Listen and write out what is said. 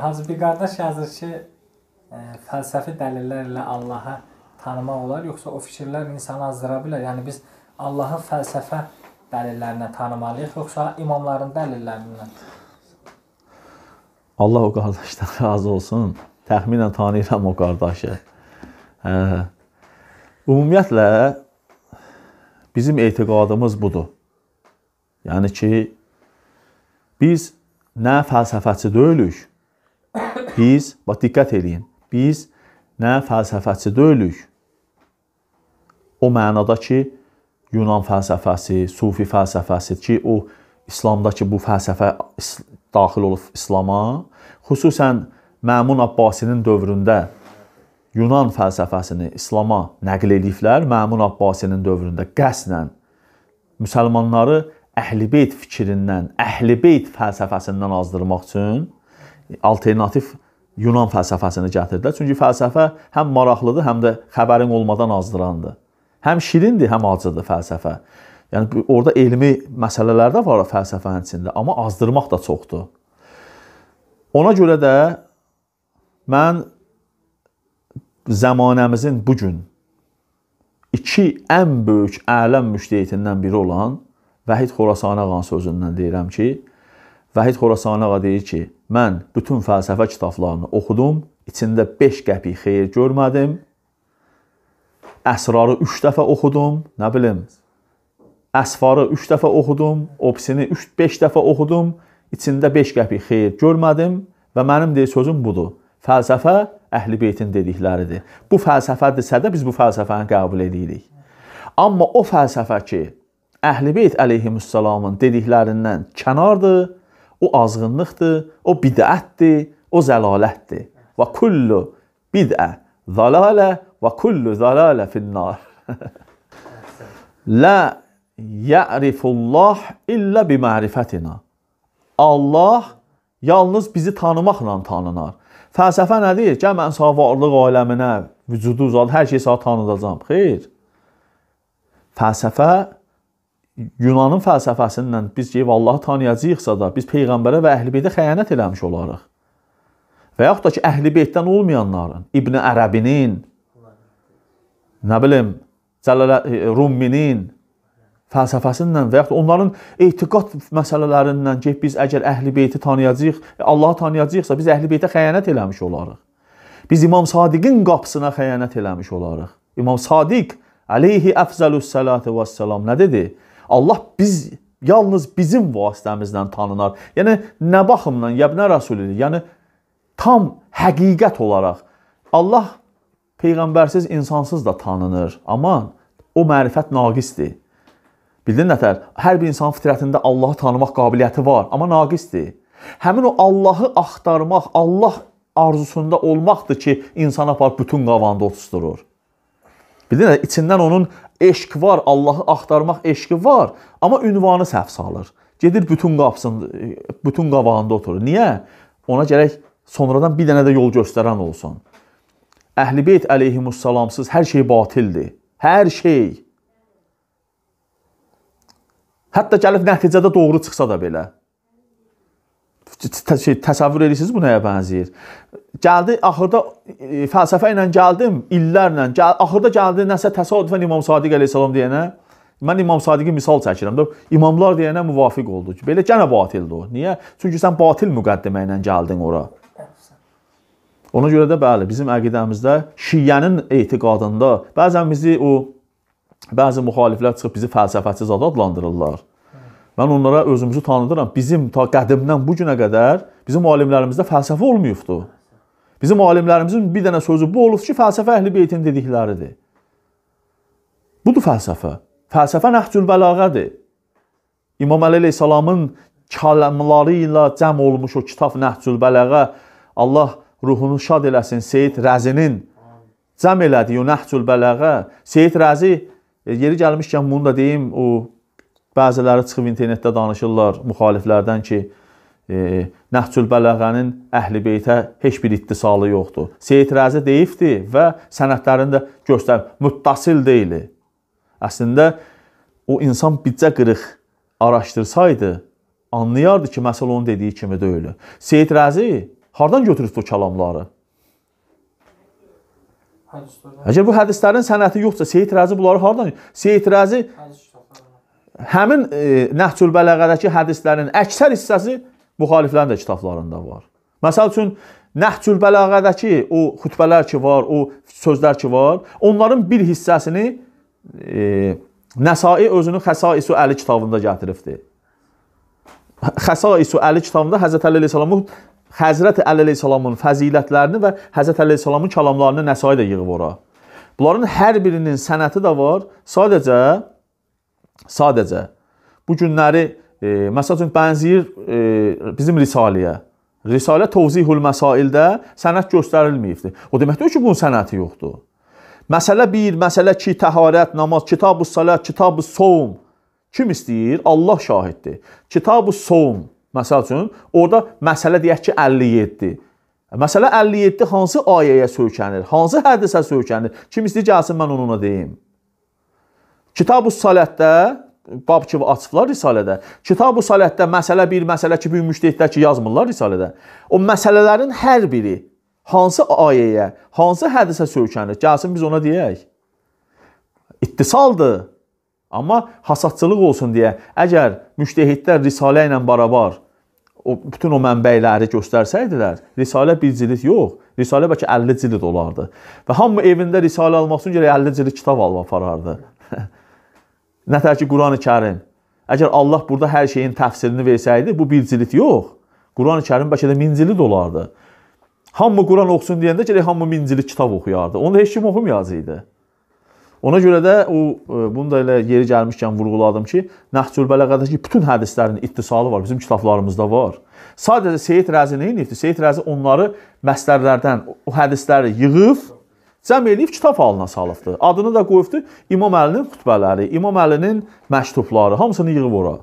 Hacı bir qardaş yazır ki, e, fəlsəfi dəlillərlə Allahı tanımaq olar, yoxsa o fikirlər insanı azdıra bilər. Yəni biz Allahı fəlsəfə dəlillərinə tanımalıyıq, yoxsa imamların dəlillərindən? Allah o qardaşdan razı olsun. Təxminən tanıyıram o qardaşı. Hə. Ümumiyyətlə bizim etiqadımız budur. Yəni ki biz nə fəlsəfəçi deyilik, Biz, bax diqqət eləyin, biz nə fəlsəfəçi deyilik. O mənada ki, Yunan fəlsəfəsi, sufi fəlsəfəsi ki, o İslamdakı bu fəlsəfə daxil olub İslam'a, xüsusən Məmun Abbasinin dövründə Yunan fəlsəfəsini İslam'a nəql ediblər. Məmun Abbasinin dövründə qəsdən müsəlmanları Əhlibeyt fikrindən, Əhlibeyt fəlsəfəsindən azdırmaq üçün alternativ Yunan fəlsəfəsini gətirdilər. Çünki fəlsəfə həm maraqlıdır, həm də xəbərin olmadan azdırandır. Həm şirindir, həm acıdır fəlsəfə. Yəni orada elmi məsələlər də var fəlsəfənin içində, amma azdırmaq da çoxdur. Ona görə də mən zəmanəmizin bu gün iki ən böyük ələm müştehidindən biri olan Vahid Xorasanağa sözündən deyirəm ki, Vahid Xorasanağa deyir ki, Mən bütün fəlsəfə kitablarını oxudum, içində 5 qəpik xeyir görmədim. Əsrarı 3 dəfə oxudum, nə bilim. Əsfarı 3 dəfə oxudum, Obsini 3-5 dəfə oxudum, içində 5 qəpik xeyir görmədim və mənim deyə sözüm budur. Fəlsəfə Əhlibeytin dedikləridir. Bu fəlsəfədirsə də biz bu fəlsəfəni qəbul edirik. Amma o fəlsəfə ki, Əhlibeyt əleyhissalamın dediklərindən kənardır, O azğınlıqdır, o bidətdir, o zəlalətdir. Və kullu bidə zalalə və kullu zalalə finnar. La ya'rifullah illə bi ma'rifətina. Allah yalnız bizi tanımaqla tanınar. Fəlsəfə nə deyir? Gəl mən sağ varlıq aləminə, vücudu uzad, hər şey sağ tanıdacam. Xeyr. Fəlsəfə Yunanın fəlsəfəsindən biz ki, Allahı tanıyacağıqsa da, biz peyğəmbərə və Əhlibeytə xəyanət eləmiş olarıq. Və yaxud da ki, Əhlibeytdən olmayanların, İbn Ərəbinin, nə bilim, Cəlala e, Rumminin fəlsəfəsindən və yaxud onların etiqad məsələlərindən ki, biz əgər Əhlibeyti tanıyacağıq, e, Allahı tanıyacağıqsa, biz Əhlibeytə xəyanət eləmiş olarıq. Biz İmam Sadiqin qapısına xəyanət eləmiş olarıq. İmam Sadiq əleyhi əfzəlüs salatu vesselam nə dedi? Allah biz yalnız bizim vasitəmizlə tanınar. Yəni nə baxımdan? Yəbnə Rəsulidir. Yəni tam həqiqət olaraq Allah peyğəmbərsiz, insansız da tanınır. Amma o mərifət naqisdir. Bildin nətər? Hər bir insanın fitrətində Allahı tanımaq qabiliyyəti var, amma naqisdir. Həmin o Allahı axtarmaq, Allah arzusunda olmaqdır ki, insana apar bütün qavanda otuşdurur. Bildin, içindən onun eşq var, Allahı axtarmaq eşqi var, amma ünvanı səhv salır. Gedir bütün qapısında, bütün qabağında oturur. Niyə? Ona gərək sonradan bir dənə də yol göstərən olsun. Əhlibeyt əleyhimussalamsız hər şey batildir. Hər şey. Hətta gəlib nəticədə doğru çıxsa da belə şey, təsəvvür edirsiniz bu nəyə bənzəyir? Gəldi axırda e, fəlsəfə ilə gəldim illərlə. Gəl, axırda gəldi nəsə təsadüfən İmam Sadiq əleyhissalam deyənə. Mən İmam Sadiqi misal çəkirəm də imamlar deyənə müvafiq oldu ki, belə cənə batildir o. Niyə? Çünki sən batil müqəddimə ilə gəldin ora. Ona görə də bəli, bizim əqidəmizdə Şiyənin etiqadında bəzən bizi o bəzi müxaliflər çıxıb bizi fəlsəfəçi zad adlandırırlar. Mən onlara özümüzü tanıdıram. Bizim ta qədimdən bu günə qədər bizim alimlərimizdə fəlsəfə olmayıbdı. Bizim alimlərimizin bir dənə sözü bu olub ki, fəlsəfə əhlibeytin dedikləridir. Budur fəlsəfə. Fəlsəfə nəhcül bəlağədir. İmam Əli əleyhissalamın kəlamları ilə cəm olmuş o kitab Nəhcül Bələğə Allah ruhunu şad eləsin Seyid Rəzinin cəm elədiyi o Nəhcül Bələğə Seyid Rəzi e, yeri gəlmişkən bunu da deyim o Bəziləri çıxıb internetdə danışırlar müxaliflərdən ki, e, Nəhcül Bələğənin Əhli Beytə heç bir ittisalı yoxdur. Seyid Rəzi deyibdi və sənədlərini də göstərib, müttasil deyil. Əslində o insan bircə qırıq araşdırsaydı, anlayardı ki, məsəl onun dediyi kimi deyil. Seyid Rəzi hardan götürüb bu kəlamları? Hədislərdən. Əgər bu hədislərin sənəti yoxsa, Seyid Rəzi bunları hardan? Seyid Rəzi Hədislərdən həmin e, Nəhcülbələğədəki hədislərin əksər hissəsi müxaliflərin də kitablarında var. Məsəl üçün Nəhcülbələğədəki o xutbələr ki var, o sözlər ki var, onların bir hissəsini e, Nəsai özünün Xəsaisu Əli kitabında gətiribdi. Xəsaisu Əli kitabında Həzrət Əli əleyhissalamın Həzrət Əli əleyhissalamın fəzilətlərini və Həzrət Əli əleyhissalamın kəlamlarını Nəsai də yığıb ora. Bunların hər birinin sənəti də var. Sadəcə Sadəcə bu günləri e, məsəl üçün bənzəyir e, bizim risaləyə. Risalə Tovzihul Məsaildə sənət göstərilməyibdi. O deməkdir ki, bunun sənəti yoxdur. Məsələ 1, məsələ 2, təharət, namaz, kitab-ı salat, kitab-ı soum. Kim istəyir? Allah şahiddir. Kitab-ı soum məsəl üçün orada məsələ deyək ki 57. Məsələ 57 hansı ayəyə söykənir? Hansı hədisə söykənir? Kim istəyir gəlsin mən onunla deyim. Kitab-ı Salətdə bab kimi açıblar risalədə. Kitab-ı Salətdə məsələ bir məsələ ki, bir müştehiddə ki, yazmırlar risalədə. O məsələlərin hər biri hansı ayəyə, hansı hədisə söykənir? Gəlsin biz ona deyək. İttisaldır. Amma hasatçılıq olsun deyə əgər müştehidlər risalə ilə barabar o bütün o mənbələri göstərsəydilər, risalə bir cild yox, risalə bəlkə 50 cild olardı. Və hamı evində risalə almaq üçün gərək 50 cild kitab alıb aparardı. Nətər ki, Qurani Kərim. Əgər Allah burada hər şeyin təfsirini versəydi, bu bir cilit yox. Qurani Kərim bəlkə də min cilit olardı. Hamı Quran oxusun deyəndə gələk hamı min cilit kitab oxuyardı. Onu da heç kim oxumayacaqdı. Ona görə də o e, bunu da elə yeri gəlmişkən vurğuladım ki, Nəhsul Bələğədəki bütün hədislərin ittisalı var, bizim kitablarımızda var. Sadəcə Seyid Rəzi nə etdi? Seyid Rəzi onları məslərlərdən, o hədisləri yığıb cəm eləyib kitab halına salıbdı. Adını da qoyubdu İmam Əlinin xutbələri, İmam Əlinin məktubları, hamısını yığıb ora.